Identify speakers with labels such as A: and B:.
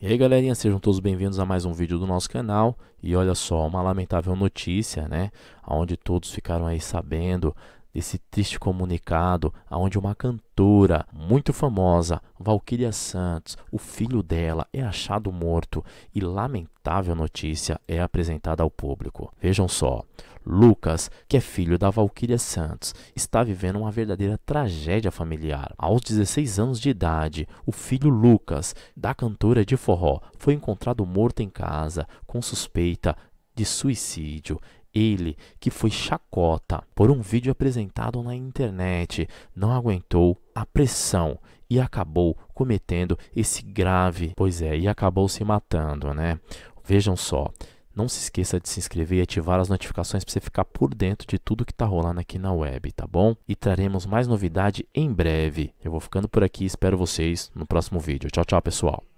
A: E aí galerinha, sejam todos bem-vindos a mais um vídeo do nosso canal E olha só, uma lamentável notícia, né? Onde todos ficaram aí sabendo desse triste comunicado Onde uma cantora muito famosa, Valquíria Santos, o filho dela é achado morto E lamentável notícia é apresentada ao público Vejam só, Lucas, que é filho da Valquíria Santos, está vivendo uma verdadeira tragédia familiar. Aos 16 anos de idade, o filho Lucas, da cantora de forró, foi encontrado morto em casa com suspeita de suicídio ele, que foi chacota por um vídeo apresentado na internet, não aguentou a pressão e acabou cometendo esse grave, pois é, e acabou se matando, né? Vejam só, não se esqueça de se inscrever e ativar as notificações para você ficar por dentro de tudo que está rolando aqui na web, tá bom? E traremos mais novidade em breve. Eu vou ficando por aqui, espero vocês no próximo vídeo. Tchau, tchau, pessoal.